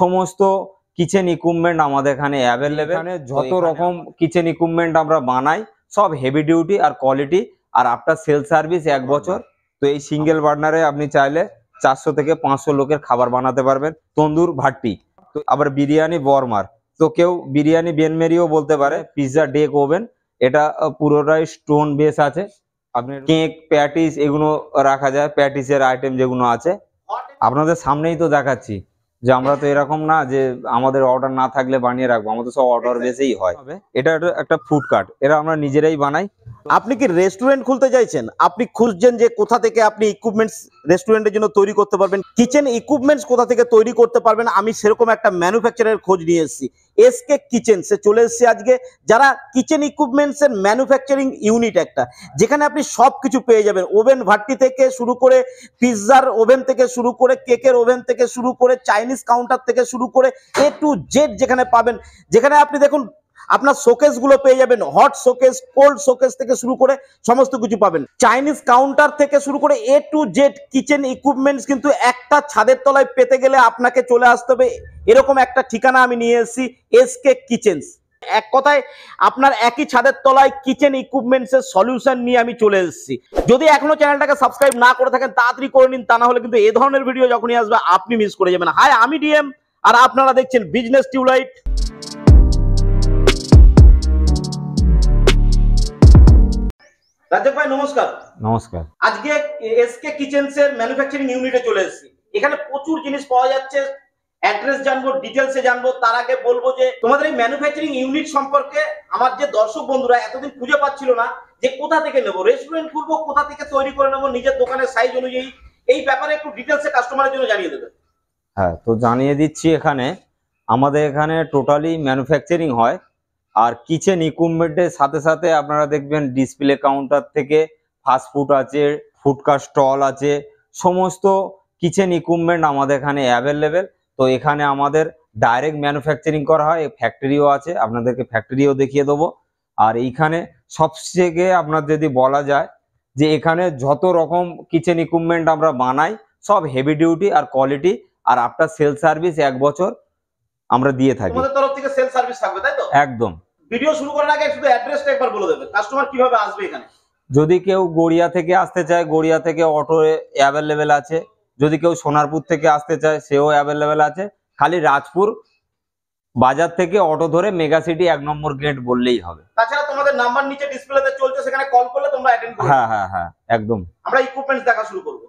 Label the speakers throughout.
Speaker 1: সমস্ত kitchen equipment আমাদের এখানে অ্যাভেলেবেল এখানে যত রকম কিচেন ইকুইপমেন্ট আমরা বানাই সব হেভি ডিউটি আর কোয়ালিটি আর আফটার সেল সার্ভিস এক আচ্ছা। বছর তো এই সিঙ্গেল বার্নারে আপনি চাইলে চারশো থেকে পাঁচশো লোকের খাবার বানাতে পারবেন তন্দুর ভাটপি তো আবার বিরিয়ানি বর্মার তো কেউ বিরিয়ানি বেনমেরিও বলতে পারে পিৎজা ডেক ওভেন এটা পুরোটাই স্টোন বেস আছে আপনি কেক প্যাটিস এগুলো রাখা যায় প্যাটিসের আইটেম যেগুলো আছে আপনাদের সামনেই তো দেখাচ্ছি যে আমরা তো এরকম না যে আমাদের অর্ডার না থাকলে বানিয়ে রাখবো আমাদের সব অর্ডার বেসেই হয় এটা একটা
Speaker 2: ফুড কার্ট এরা আমরা নিজেরাই বানাই আপনি কি রেস্টুরেন্ট খুলতে চাইছেন আপনি খুঁজছেন যে কোথা থেকে আপনি ইকুইপমেন্টস রেস্টুরেন্টের জন্য তৈরি করতে পারবেন কিচেন ইকুইপমেন্টস কোথা থেকে তৈরি করতে পারবেন আমি সেরকম একটা ম্যানুফ্যাকচারের খোঁজ নিয়ে এসেছি এসকে কিচেন সে চলে এসছে আজকে যারা কিচেন ইকুইপমেন্টসের ম্যানুফ্যাকচারিং ইউনিট একটা যেখানে আপনি সব কিছু পেয়ে যাবেন ওভেন ভাটটি থেকে শুরু করে পিৎজার ওভেন থেকে শুরু করে কেকের ওভেন থেকে শুরু করে চাইনিজ কাউন্টার থেকে শুরু করে এ টু জেড যেখানে পাবেন যেখানে আপনি দেখুন আপনার শোকেস গুলো পেয়ে যাবেন হট শোকেস কোল্ড শোকেস থেকে শুরু করে সমস্ত কিছু পাবেন চাইনিজ কাউন্টার থেকে শুরু করে A to Z kitchen equipments কিন্তু একটা ছাদের তলায় পেতে গেলে আপনাকে চলে আসতে হবে এরকম একটা ঠিকানা আমি নিয়ে এসেছি এসকে কিচেন্স এক কথায় আপনার একই ছাদের তলায় কিচেন ইকুইপমেন্টসের সলিউশন নিয়ে আমি চলে এসেছি যদি এখনো চ্যানেলটাকে সাবস্ক্রাইব না করে থাকেন তাড়াতাড়ি করে নিন তা না হলে কিন্তু এ ধরনের ভিডিও যখনই আসবে আপনি মিস করে যাবেন হাই আমি ডিএম আর আপনারা দেখছেন বিজনেস টিউলাইট রাজ্জাক ভাই নমস্কার নমস্কার আজকে এসকে কিচেনস এর ম্যানুফ্যাকচারিং ইউনিটে চলে এসেছি এখানে প্রচুর জিনিস পাওয়া যাচ্ছে অ্যাড্রেস জানবো ডিটেলসে জানবো তার আগে বলবো যে তোমাদের এই ম্যানুফ্যাকচারিং ইউনিট সম্পর্কে আমার যে দর্শক বন্ধুরা এতদিন খুঁজে পাচ্ছিল না যে কোথা থেকে নেবো রেস্টুরেন্ট খুলবো কোথা থেকে তৈরি করে নেবো নিজের দোকানের সাইজ অনুযায়ী এই ব্যাপারে একটু ডিটেলসে কাস্টমারের জন্য জানিয়ে দেবে
Speaker 1: হ্যাঁ তো জানিয়ে দিচ্ছি এখানে আমাদের এখানে টোটালি ম্যানুফ্যাকচারিং হয় আর কিচেন ইকুইপমেন্টের সাথে সাথে আপনারা দেখবেন ডিসপ্লে কাউন্টার থেকে ফাস্ট ফুড আছে ফুডকার স্টল আছে সমস্ত কিচেন ইকুইপমেন্ট আমাদের এখানে অ্যাভেলেবেল তো এখানে আমাদের ডাইরেক্ট ম্যানুফ্যাকচারিং করা হয় ফ্যাক্টরিও আছে আপনাদেরকে ফ্যাক্টরিও দেখিয়ে দেবো আর এইখানে সবথেকে আপনার যদি বলা যায় যে এখানে যত রকম কিচেন ইকুইপমেন্ট আমরা বানাই সব হেভি ডিউটি আর কোয়ালিটি আর আফটার সেল সার্ভিস এক বছর আমরা দিয়ে থাকি তোমাদের
Speaker 2: তরফ থেকে সেল সার্ভিস থাকবে তাই তো একদম ভিডিও শুরু করার আগে শুধু অ্যাড্রেসটা একবার বলে দেবে কাস্টমার কিভাবে আসবে এখানে
Speaker 1: যদি কেউ গড়িয়া থেকে আসতে চায় গড়িয়া থেকে অটো অ্যাভেলেবেল আছে যদি কেউ সোনারপুর থেকে আসতে চায় সেও অ্যাভেলেবেল আছে খালি রাজপুর বাজার থেকে অটো ধরে মেগা সিটি এক নম্বর গেট বললেই হবে
Speaker 2: তাছাড়া তোমাদের নাম্বার নিচে ডিসপ্লেতে চলছে সেখানে কল করলে তোমরা অ্যাটেন্ড করবে হ্যাঁ
Speaker 1: হ্যাঁ হ্যাঁ একদম
Speaker 2: আমরা ইকুইপমেন্টস দেখা শুরু করব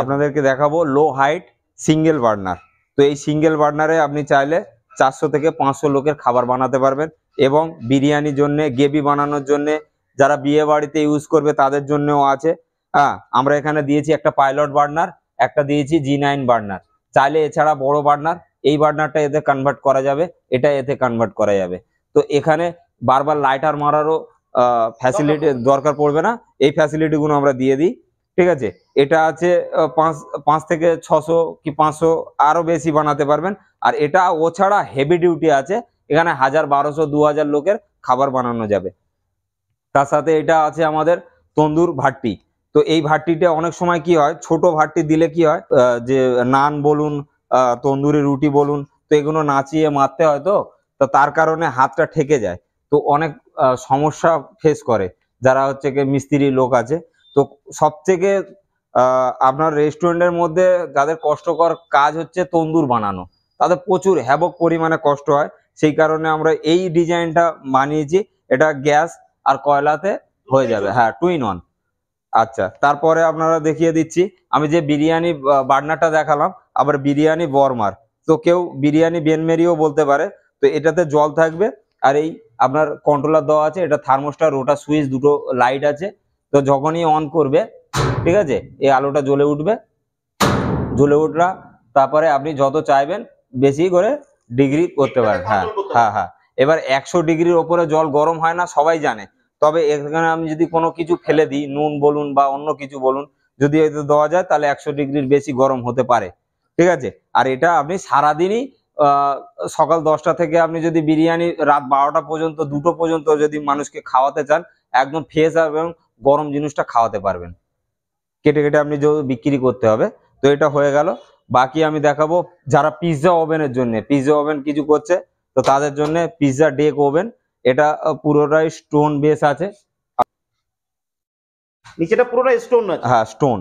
Speaker 1: আপনাদেরকে দেখাবো লো হাইট সিঙ্গেল বার্নার তো এই সিঙ্গেল বার্নারে আপনি চাইলে চারশো থেকে পাঁচশো লোকের খাবার বানাতে পারবেন এবং বিরিয়ানির জন্যে গেবি বানানোর জন্যে যারা বিয়ে বাড়িতে ইউজ করবে তাদের জন্যও আছে হ্যাঁ আমরা এখানে দিয়েছি একটা পাইলট বার্নার একটা দিয়েছি জি নাইন বার্নার চাইলে এছাড়া বড় বার্নার এই বার্নারটা এতে কনভার্ট করা যাবে এটা এতে কনভার্ট করা যাবে তো এখানে বারবার লাইটার মারারও ফ্যাসিলিটি দরকার পড়বে না এই ফ্যাসিলিটিগুলো আমরা দিয়ে দিই ঠিক আছে এটা আছে পাঁচ পাঁচ থেকে ছশো কি পাঁচশো আরও বেশি বানাতে পারবেন আর এটা ও ছাড়া হেভি ডিউটি আছে এখানে হাজার বারোশো দু হাজার লোকের খাবার বানানো যাবে তার সাথে এটা আছে আমাদের তন্দুর ভাট্টি তো এই ভাটটিটা অনেক সময় কি হয় ছোট ভাট্টি দিলে কি হয় যে নান বলুন তন্দুরি রুটি বলুন তো এগুলো নাচিয়ে মারতে হয় তো তো তার কারণে হাতটা ঠেকে যায় তো অনেক সমস্যা ফেস করে যারা হচ্ছে কি মিস্ত্রি লোক আছে তো সব থেকে আপনার রেস্টুরেন্টের মধ্যে যাদের কষ্টকর কাজ হচ্ছে তন্দুর বানানো তাদের প্রচুর হ্যাবক পরিমাণে কষ্ট হয় সেই কারণে আমরা এই ডিজাইনটা বানিয়েছি এটা গ্যাস আর কয়লাতে হয়ে যাবে হ্যাঁ টু ইন ওয়ান আচ্ছা তারপরে আপনারা দেখিয়ে দিচ্ছি আমি যে বিরিয়ানি বার্নারটা দেখালাম আবার বিরিয়ানি বর্মার তো কেউ বিরিয়ানি বেনমেরিও বলতে পারে তো এটাতে জল থাকবে আর এই আপনার কন্ট্রোলার দেওয়া আছে এটা থার্মোস্টার রোটা সুইচ দুটো লাইট আছে তো যখনই অন করবে ঠিক আছে এই আলোটা জ্বলে উঠবে জ্বলে উঠলা তারপরে আপনি যত চাইবেন বেশি করে ডিগ্রি করতে পারেন হ্যাঁ হ্যাঁ হ্যাঁ এবার একশো ডিগ্রির ওপরে জল গরম হয় না সবাই জানে তবে এখানে আমি যদি কোনো কিছু ফেলে দিই নুন বলুন বা অন্য কিছু বলুন যদি দেওয়া যায় তাহলে একশো ডিগ্রির বেশি গরম হতে পারে ঠিক আছে আর এটা আপনি সারাদিনই সকাল দশটা থেকে আপনি যদি বিরিয়ানি রাত বারোটা পর্যন্ত দুটো পর্যন্ত যদি মানুষকে খাওয়াতে চান একদম ফ্রেশ এবং গরম জিনিসটা খাওয়াতে পারবেন কেটে কেটে আপনি যেহেতু বিক্রি করতে হবে তো এটা হয়ে গেল বাকি আমি দেখাবো যারা পিৎজা ওভেনের জন্য পিৎজা ওভেন কিছু করছে তো তাদের জন্য পিৎজা ডেক ওভেন এটা পুরোটাই স্টোন বেস আছে নিচেটা পুরোটাই স্টোন আছে হ্যাঁ স্টোন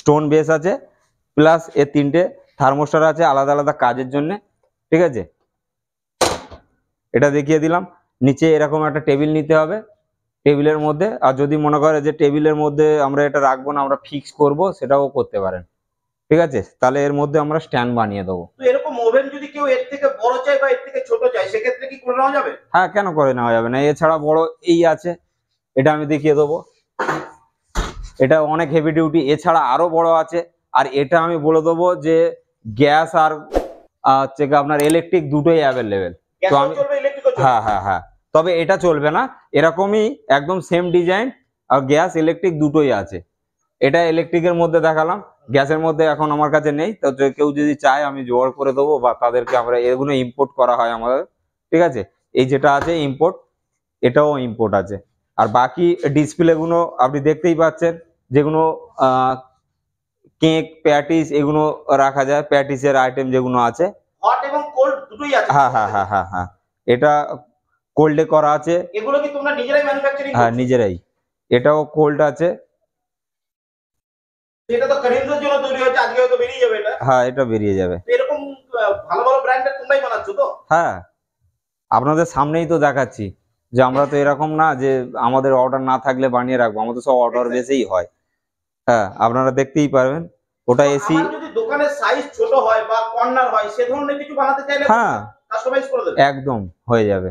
Speaker 1: স্টোন বেস আছে প্লাস এ তিনটে থার্মোস্টার আছে আলাদা আলাদা কাজের জন্য ঠিক আছে এটা দেখিয়ে দিলাম নিচে এরকম একটা টেবিল নিতে হবে টেবিলের মধ্যে আর যদি মনে করে যে টেবিলের মধ্যে আমরা এটা রাখবো না আমরা ফিক্স করব সেটাও করতে পারেন ঠিক আছে তাহলে এর মধ্যে আমরা স্ট্যান্ড বানিয়ে দেবো
Speaker 2: এরকম ওভেন যদি কেউ এর থেকে বড় চাই বা এর থেকে ছোট চাই সেক্ষেত্রে কি করে নেওয়া যাবে
Speaker 1: হ্যাঁ কেন করে নেওয়া যাবে না এছাড়া বড় এই আছে এটা আমি দেখিয়ে দেবো এটা অনেক হেভি ডিউটি এছাড়া আরো বড় আছে আর এটা আমি বলে দেবো যে গ্যাস আর হচ্ছে আপনার ইলেকট্রিক দুটোই অ্যাভেলেবেল তো আমি হ্যাঁ হ্যাঁ হ্যাঁ তবে এটা চলবে না এরকমই একদম সেম ডিজাইন আর গ্যাস ইলেকট্রিক দুটোই আছে এটা ইলেকট্রিকের মধ্যে দেখালাম গ্যাসের মধ্যে এখন আমার কাছে নেই তো কেউ যদি চায় আমি জোগাড় করে দেবো বা তাদেরকে আমরা এগুলো ইম্পোর্ট করা হয় আমাদের ঠিক আছে এই যেটা আছে ইম্পোর্ট এটাও ইম্পোর্ট আছে আর বাকি ডিসপ্লেগুলো আপনি দেখতেই পাচ্ছেন যেগুলো কেক প্যাটিস এগুলো রাখা যায় প্যাটিসের আইটেম যেগুলো আছে
Speaker 2: হট এবং কোল্ড দুটোই আছে
Speaker 1: হ্যাঁ হ্যাঁ হ্যাঁ হ্যাঁ হ্যাঁ এটা কোল্ডে করা আছে
Speaker 2: এগুলো কি তোমরা নিজেরাই ম্যানুফ্যাকচারিং
Speaker 1: হ্যাঁ নিজেরাই এটাও কোল্ড আছে
Speaker 2: তো জন্য তৈরি আজকে হয়তো বেরিয়ে যাবে এটা
Speaker 1: হ্যাঁ এটা বেরিয়ে যাবে
Speaker 2: এরকম ভালো ভালো ব্র্যান্ডের তোমরাই বানাচ্ছো তো
Speaker 1: হ্যাঁ আপনাদের সামনেই তো দেখাচ্ছি যে আমরা তো এরকম না যে আমাদের অর্ডার না থাকলে বানিয়ে রাখবো আমাদের সব অর্ডার বেসেই হয় হ্যাঁ আপনারা দেখতেই পারবেন ওটা এসি
Speaker 2: যদি দোকানের সাইজ ছোট হয় বা কর্নার হয় সে ধরনের কিছু বানাতে চাইলে হ্যাঁ কাস্টমাইজ করে দেবে
Speaker 1: একদম হয়ে যাবে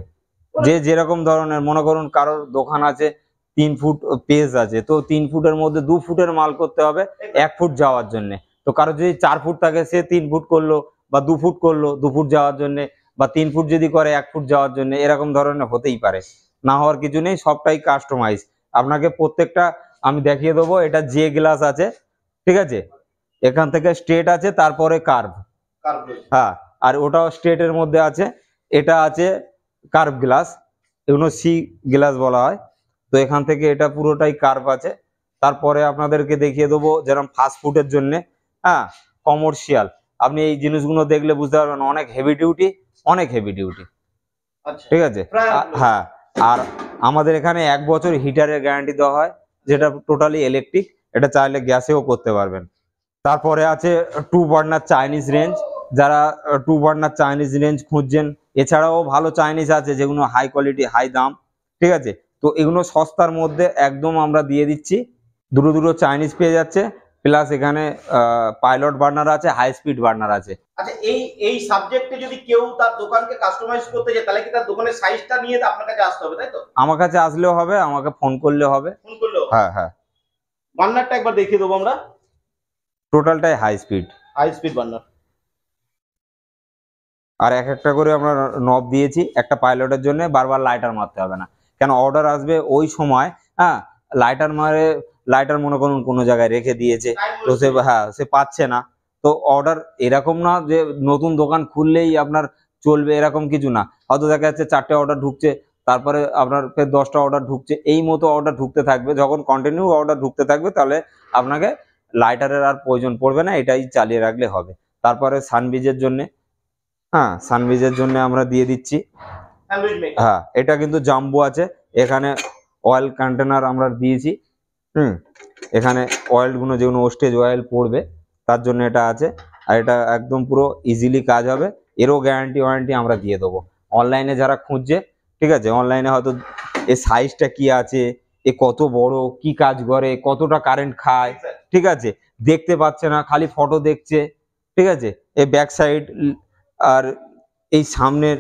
Speaker 1: যে যেরকম ধরনের মনে করুন কারোর দোকান আছে তিন ফুট পেজ আছে তো তিন ফুটের মধ্যে দু ফুটের মাল করতে হবে এক ফুট যাওয়ার জন্য তো কারো যদি চার ফুট থাকে সে তিন ফুট করলো বা দু ফুট করলো দু ফুট যাওয়ার জন্য বা তিন ফুট যদি করে এক ফুট যাওয়ার জন্য এরকম ধরনের হতেই পারে না হওয়ার কিছু নেই সবটাই কাস্টমাইজ আপনাকে প্রত্যেকটা আমি দেখিয়ে দেবো এটা যে গ্লাস আছে ঠিক আছে এখান থেকে স্ট্রেট আছে তারপরে কার্ভ হ্যাঁ আর ওটাও স্ট্রেটের মধ্যে আছে এটা আছে কার্ভ গ্লাস এগুলো সি গ্লাস বলা হয় তো এখান থেকে এটা পুরোটাই কার্ভ আছে তারপরে আপনাদেরকে দেখিয়ে দেবো যেরকম ফাস্টফুডের জন্য হ্যাঁ কমার্শিয়াল আপনি এই জিনিসগুলো দেখলে বুঝতে পারবেন অনেক হেভি ডিউটি অনেক হেভি ডিউটি আচ্ছা। ঠিক আছে হ্যাঁ আর আমাদের এখানে এক বছর হিটারের গ্যারান্টি দেওয়া হয় যেটা টোটালি ইলেকট্রিক এটা চাইলে গ্যাসেও করতে পারবেন তারপরে আছে টু বার্নার চাইনিজ রেঞ্জ যারা টু বার্নার চাইনিজ রেঞ্জ খুঁজছেন এছাড়াও ভালো চাইনিজ আছে যেগুলো হাই কোয়ালিটি হাই দাম ঠিক আছে তো এগুলো সস্তার মধ্যে একদম আমরা দিয়ে দিচ্ছি দুটো দুটো চাইনিজ পেয়ে যাচ্ছে প্লাস এখানে পাইলট বার্নার আছে হাই স্পিড বার্নার আছে
Speaker 2: আচ্ছা এই এই সাবজেক্টে যদি কেউ তার দোকানকে কাস্টমাইজ করতে যায় তাহলে কি তার দোকানের সাইজটা নিয়ে আপনার কাছে আসতে হবে তাই তো
Speaker 1: আমার কাছে আসলেও হবে আমাকে ফোন করলে হবে ফোন করলেও হ্যাঁ হ্যাঁ
Speaker 2: বার্নারটা একবার দেখিয়ে দেবো আমরা
Speaker 1: টোটালটাই high speed
Speaker 2: high speed burner
Speaker 1: আর এক একটা করে আমরা নব দিয়েছি একটা পাইলটের জন্য বারবার লাইটার মারতে হবে না কেন অর্ডার আসবে ওই সময় হ্যাঁ লাইটার মারে লাইটার মনে করুন কোনো জায়গায় রেখে দিয়েছে তো সে হ্যাঁ সে পাচ্ছে না তো অর্ডার এরকম না যে নতুন দোকান খুললেই আপনার চলবে এরকম কিছু না হয়তো দেখা যাচ্ছে চারটে অর্ডার ঢুকছে তারপরে আপনার ফের দশটা অর্ডার ঢুকছে এই মতো অর্ডার ঢুকতে থাকবে যখন কন্টিনিউ অর্ডার ঢুকতে থাকবে তাহলে আপনাকে লাইটারের আর প্রয়োজন পড়বে না এটাই চালিয়ে রাখলে হবে তারপরে সানবিজের জন্য হ্যাঁ সানবিজের জন্য আমরা দিয়ে দিচ্ছি হ্যাঁ এটা কিন্তু জাম্বু আছে এখানে অয়েল কন্টেনার আমরা দিয়েছি হুম এখানে অয়েলগুলো যেগুলো ওস্টেজ অয়েল পড়বে তার জন্য এটা আছে আর এটা একদম পুরো ইজিলি কাজ হবে এরও গ্যারান্টি ওয়ারেন্টি আমরা দিয়ে দেবো অনলাইনে যারা খুঁজছে ঠিক আছে অনলাইনে হয়তো এ সাইজটা কি আছে এ কত বড় কি কাজ করে কতটা কারেন্ট খায় ঠিক আছে দেখতে পাচ্ছে না খালি ফটো দেখছে ঠিক আছে এ ব্যাক সাইড আর এই সামনের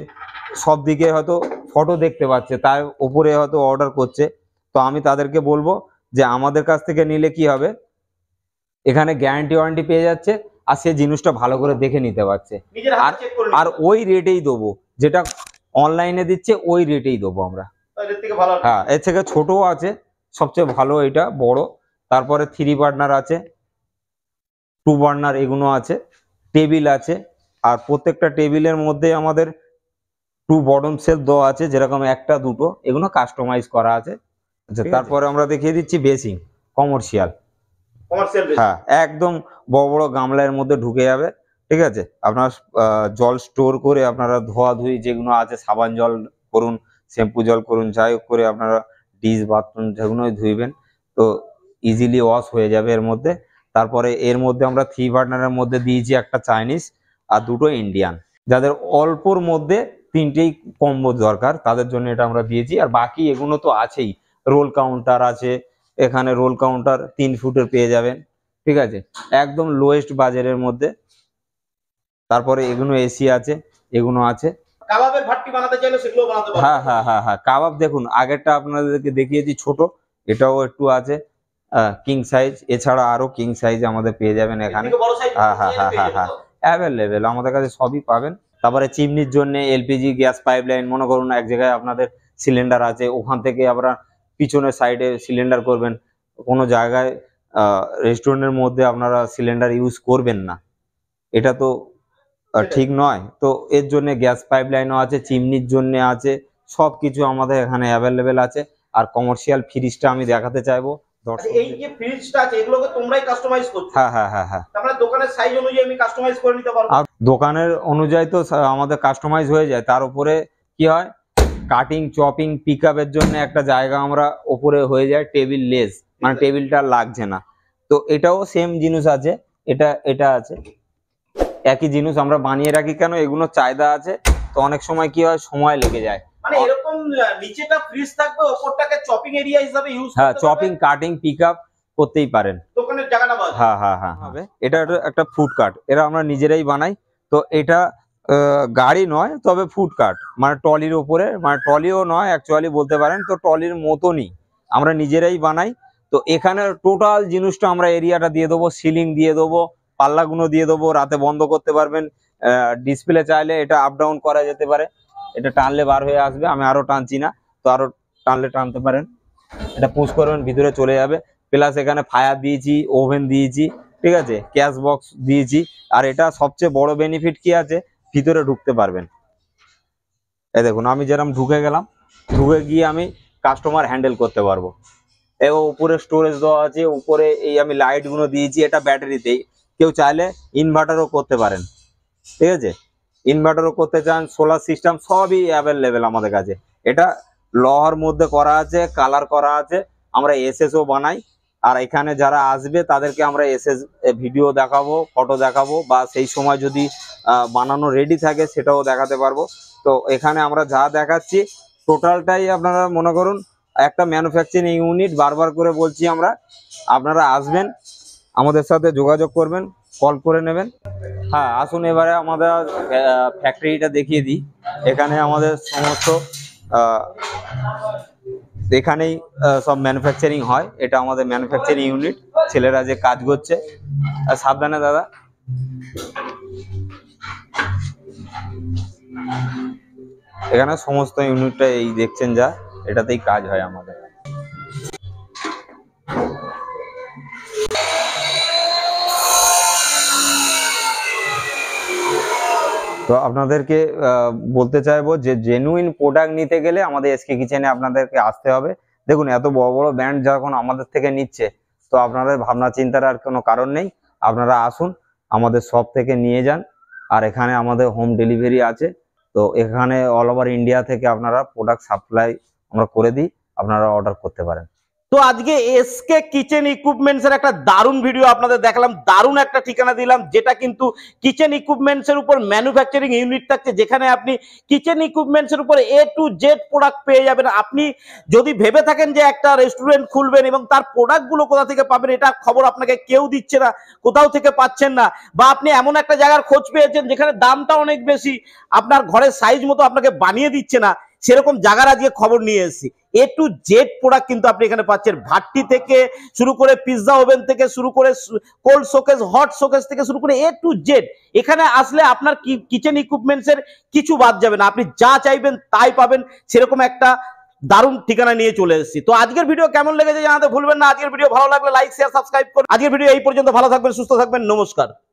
Speaker 1: সব দিকে হয়তো ফটো দেখতে পাচ্ছে তার উপরে হয়তো অর্ডার করছে তো আমি তাদেরকে বলবো যে আমাদের কাছ থেকে নিলে কি হবে এখানে গ্যারান্টি ওয়ারেন্টি পেয়ে যাচ্ছে আর সে জিনিসটা ভালো করে দেখে নিতে পারছে আর আর ওই রেটেই দেবো যেটা অনলাইনে দিচ্ছে ওই রেটেই দেবো আমরা হ্যাঁ এর থেকে ছোটও আছে সবচেয়ে ভালো এটা বড় তারপরে থ্রি পার্টনার আছে টু পার্টনার এগুলো আছে টেবিল আছে আর প্রত্যেকটা টেবিলের মধ্যে আমাদের টু বটম সেল দেওয়া আছে যেরকম একটা দুটো এগুলো কাস্টমাইজ করা আছে আচ্ছা তারপরে আমরা দেখিয়ে দিচ্ছি বেসিং কমার্শিয়াল হ্যাঁ একদম বড় বড় গামলার মধ্যে ঢুকে যাবে ঠিক আছে আপনার জল স্টোর করে আপনারা ধোয়া ধুই যেগুলো আছে সাবান জল করুন শ্যাম্পু জল করুন যাই করে আপনারা ডিশ বাথরুম যেগুলোই ধুইবেন তো ইজিলি ওয়াশ হয়ে যাবে এর মধ্যে তারপরে এর মধ্যে আমরা থ্রি পার্টনারের মধ্যে দিয়েছি একটা চাইনিজ আর দুটো ইন্ডিয়ান যাদের অল্পর মধ্যে তিনটেই কম্বো দরকার তাদের জন্য এটা আমরা দিয়েছি আর বাকি এগুলো তো আছেই রোল কাউন্টার আছে এখানে রোল কাউন্টার তিন ফুটের পেয়ে যাবেন ঠিক আছে একদম লোয়েস্ট বাজারের মধ্যে তারপরে এগুলো এসি আছে এগুলো আছে হ্যাঁ হ্যাঁ হ্যাঁ হ্যাঁ কাবাব দেখুন আগেরটা আপনাদেরকে দেখিয়েছি ছোট এটাও একটু আছে কিং সাইজ এছাড়া আরো কিং সাইজ আমাদের পেয়ে যাবেন এখানে হ্যাঁ হ্যাঁ হ্যাঁ হ্যাঁ হ্যাঁ অ্যাভেলেবেল আমাদের কাছে সবই পাবেন তারপরে চিমনির জন্য এলপিজি গ্যাস পাইপলাইন মনে করুন এক জায়গায় আপনাদের সিলিন্ডার আছে ওখান থেকে আপনার পিছনের সাইডে সিলিন্ডার করবেন কোনো জায়গায় রেস্টুরেন্টের মধ্যে আপনারা সিলিন্ডার ইউজ করবেন না এটা তো ঠিক নয় তো এর জন্য গ্যাস পাইপলাইনও আছে চিমনির জন্য আছে সব কিছু আমাদের এখানে অ্যাভেলেবেল আছে আর কমার্শিয়াল ফ্রিজটা আমি দেখাতে চাইবো আচ্ছা, হ্যাঁ, হ্যাঁ, হ্যাঁ,
Speaker 2: মানে দোকানের অনুযায়ী
Speaker 1: দোকানের অনুযায়ী তো আমাদের কাস্টমাইজ হয়ে যায় তার উপরে কি হয় কাটিং চপিং পিক আপের জন্য একটা জায়গা আমরা ওপরে হয়ে যায় টেবিল লেস মানে টেবিলটা লাগছে না তো এটাও সেম জিনিস আছে এটা এটা আছে একই জিনিস আমরা বানিয়ে রাখি কেন এগুলো চাহিদা আছে তো অনেক সময় কি হয় সময় লেগে যায়
Speaker 2: মানে এরকম নিচেটা ফ্রিজ থাকবে ওপরটাকে চপিং এরিয়া হিসাবে ইউজ হ্যাঁ চপিং
Speaker 1: কাটিং পিকআপ করতেই পারেন
Speaker 2: দোকানের জায়গাটা হ্যাঁ, হ্যাঁ হ্যাঁ হ্যাঁ হবে
Speaker 1: এটা একটা ফুড কার্ট এরা আমরা নিজেরাই বানাই তো এটা গাড়ি নয় তবে ফুড কার্ট মানে টলির ওপরে মানে টলিও নয় অ্যাকচুয়ালি বলতে পারেন তো টলির মতনই আমরা নিজেরাই বানাই তো এখানে টোটাল জিনিসটা আমরা এরিয়াটা দিয়ে দেবো সিলিং দিয়ে দেবো পাল্লাগুলো দিয়ে দেবো রাতে বন্ধ করতে পারবেন ডিসপ্লে চাইলে এটা আপ ডাউন করা যেতে পারে এটা টানলে বার হয়ে আসবে আমি আরও টানছি না তো আরও টানলে টানতে পারেন এটা পুশ করবেন ভিতরে চলে যাবে প্লাস এখানে ফায়ার দিয়েছি ওভেন দিয়েছি ঠিক আছে ক্যাশ বক্স দিয়েছি আর এটা সবচেয়ে বড় বেনিফিট কি আছে ভিতরে ঢুকতে পারবেন এ দেখুন আমি যেরকম ঢুকে গেলাম ঢুকে গিয়ে আমি কাস্টমার হ্যান্ডেল করতে পারবো এবং উপরে স্টোরেজ দেওয়া আছে উপরে এই আমি লাইটগুলো দিয়েছি এটা ব্যাটারিতেই কেউ চাইলে ইনভার্টারও করতে পারেন ঠিক আছে ইনভার্টারও করতে চান সোলার সিস্টেম সবই অ্যাভেলেবেল আমাদের কাছে এটা লহর মধ্যে করা আছে কালার করা আছে আমরা এসএসও বানাই আর এখানে যারা আসবে তাদেরকে আমরা এসএস ভিডিও দেখাবো ফটো দেখাবো বা সেই সময় যদি বানানো রেডি থাকে সেটাও দেখাতে পারবো তো এখানে আমরা যা দেখাচ্ছি টোটালটাই আপনারা মনে করুন একটা ম্যানুফ্যাকচারিং ইউনিট বারবার করে বলছি আমরা আপনারা আসবেন আমাদের সাথে যোগাযোগ করবেন কল করে নেবেন হ্যাঁ আসুন এবারে আমাদের ফ্যাক্টরিটা দেখিয়ে দিই এখানে আমাদের সমস্ত এখানেই সব ম্যানুফ্যাকচারিং হয় এটা আমাদের ম্যানুফ্যাকচারিং ইউনিট ছেলেরা যে কাজ করছে সাবধানে দাদা এখানে সমস্ত ইউনিটটা এই দেখছেন যা এটাতেই কাজ হয় আমাদের তো আপনাদেরকে বলতে চাইবো যে জেনুইন প্রোডাক্ট নিতে গেলে আমাদের এসকে কিচেনে আপনাদেরকে আসতে হবে দেখুন এত বড় বড় ব্র্যান্ড যখন আমাদের থেকে নিচ্ছে তো আপনাদের ভাবনা চিন্তার আর কোনো কারণ নেই আপনারা আসুন আমাদের সব থেকে নিয়ে যান আর এখানে আমাদের হোম ডেলিভারি আছে তো এখানে অল ওভার ইন্ডিয়া থেকে আপনারা প্রোডাক্ট সাপ্লাই আমরা করে দিই আপনারা অর্ডার করতে পারেন
Speaker 2: তো আজকে এসকে কিচেন ইকুইপমেন্টস এর একটা দারুণ ভিডিও আপনাদের দেখালাম দারুণ একটা ঠিকানা দিলাম যেটা কিন্তু কিচেন ইকুইপমেন্টস এর উপর ম্যানুফ্যাকচারিং ইউনিট থাকছে যেখানে আপনি কিচেন ইকুইপমেন্টস এর উপর এ টু জেড প্রোডাক্ট পেয়ে যাবেন আপনি যদি ভেবে থাকেন যে একটা রেস্টুরেন্ট খুলবেন এবং তার প্রোডাক্টগুলো কোথা থেকে পাবেন এটা খবর আপনাকে কেউ দিচ্ছে না কোথাও থেকে পাচ্ছেন না বা আপনি এমন একটা জায়গার খোঁজ পেয়েছেন যেখানে দামটা অনেক বেশি আপনার ঘরের সাইজ মতো আপনাকে বানিয়ে দিচ্ছে না সেরকম জাগার আজকে খবর নিয়ে এসেছি এ টু জেড প্রোডাক্ট কিন্তু আপনি এখানে পাচ্ছেন ভাটটি থেকে শুরু করে পিৎজা ওভেন থেকে শুরু করে কোল্ড শোকেস হট শোকেস থেকে শুরু করে এ টু জেড এখানে আসলে আপনার কিচেন ইকুইপমেন্টসের কিছু বাদ যাবে না আপনি যা চাইবেন তাই পাবেন সেরকম একটা দারুণ ঠিকানা নিয়ে চলে এসেছি তো আজকের ভিডিও কেমন লেগেছে জানাতে ভুলবেন না আজকের ভিডিও ভালো লাগলে লাইক শেয়ার সাবস্ক্রাইব করুন আজকের ভিডিও এই পর্যন্ত ভালো থাকবেন সুস্থ থাকবেন নমস্কার